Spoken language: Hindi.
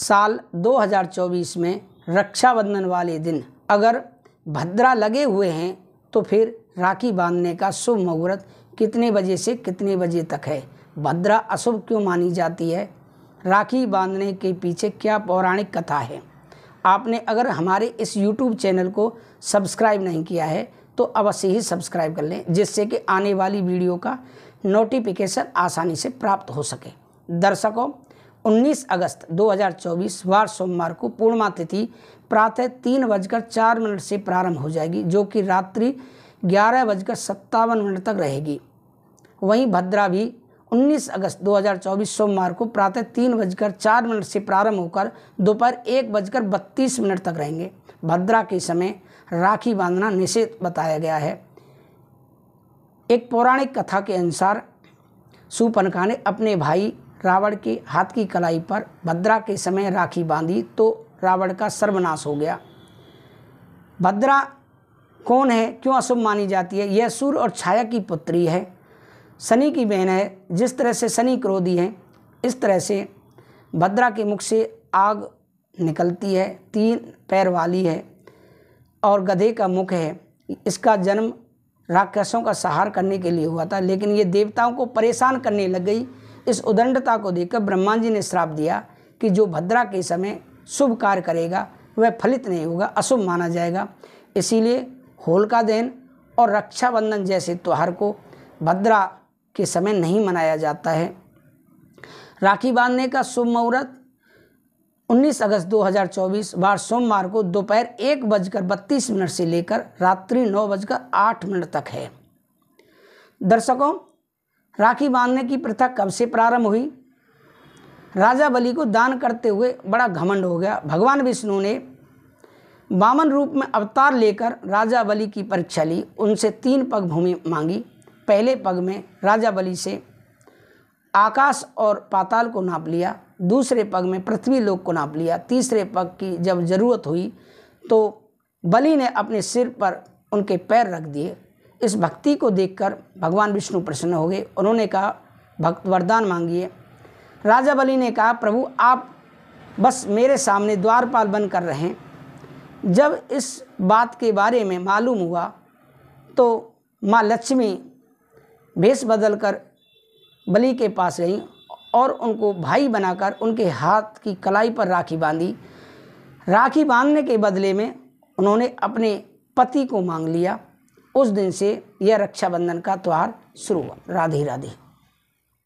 साल 2024 में रक्षाबंधन वाले दिन अगर भद्रा लगे हुए हैं तो फिर राखी बांधने का शुभ मुहूर्त कितने बजे से कितने बजे तक है भद्रा अशुभ क्यों मानी जाती है राखी बांधने के पीछे क्या पौराणिक कथा है आपने अगर हमारे इस YouTube चैनल को सब्सक्राइब नहीं किया है तो अवश्य ही सब्सक्राइब कर लें जिससे कि आने वाली वीडियो का नोटिफिकेशन आसानी से प्राप्त हो सके दर्शकों 19 अगस्त 2024 वार सोमवार को पूर्णिमा तिथि प्रातः तीन बजकर चार मिनट से प्रारंभ हो जाएगी जो कि रात्रि ग्यारह बजकर सत्तावन मिनट तक रहेगी वहीं भद्रा भी 19 अगस्त 2024 सोमवार को प्रातः तीन बजकर चार मिनट से प्रारंभ होकर दोपहर एक बजकर बत्तीस मिनट तक रहेंगे भद्रा के समय राखी बांधना निषेध बताया गया है एक पौराणिक कथा के अनुसार सुपनखा ने अपने भाई रावण के हाथ की कलाई पर भद्रा के समय राखी बांधी तो रावण का सर्वनाश हो गया भद्रा कौन है क्यों अशुभ मानी जाती है यह सूर्य और छाया की पुत्री है शनि की बहन है जिस तरह से शनि क्रोधी है इस तरह से भद्रा के मुख से आग निकलती है तीन पैर वाली है और गधे का मुख है इसका जन्म राक्षसों का सहार करने के लिए हुआ था लेकिन ये देवताओं को परेशान करने लग गई इस उदंडता को देखकर ब्रह्मा जी ने श्राप दिया कि जो भद्रा के समय शुभ कार्य करेगा वह फलित नहीं होगा अशुभ माना जाएगा इसीलिए होलका दहन और रक्षाबंधन जैसे त्यौहार को भद्रा के समय नहीं मनाया जाता है राखी बांधने का शुभ मुहूर्त 19 अगस्त 2024 बार सोमवार को दोपहर एक बजकर बत्तीस मिनट से लेकर रात्रि नौ बजकर आठ मिनट तक है दर्शकों राखी बांधने की प्रथा कब से प्रारंभ हुई राजा बलि को दान करते हुए बड़ा घमंड हो गया भगवान विष्णु ने वामन रूप में अवतार लेकर राजा बलि की परीक्षा ली उनसे तीन पग भूमि मांगी पहले पग में राजा बलि से आकाश और पाताल को नाप लिया दूसरे पग में पृथ्वी लोक को नाप लिया तीसरे पग की जब ज़रूरत हुई तो बलि ने अपने सिर पर उनके पैर रख दिए इस भक्ति को देखकर भगवान विष्णु प्रसन्न हो गए उन्होंने कहा भक्त वरदान मांगिए राजा बलि ने कहा प्रभु आप बस मेरे सामने द्वारपाल बन कर रहें जब इस बात के बारे में मालूम हुआ तो माँ लक्ष्मी भेष बदल कर बलि के पास गई और उनको भाई बनाकर उनके हाथ की कलाई पर राखी बांधी राखी बांधने के बदले में उन्होंने अपने पति को मांग लिया उस दिन से यह रक्षाबंधन का त्यौहार शुरू हुआ राधे राधे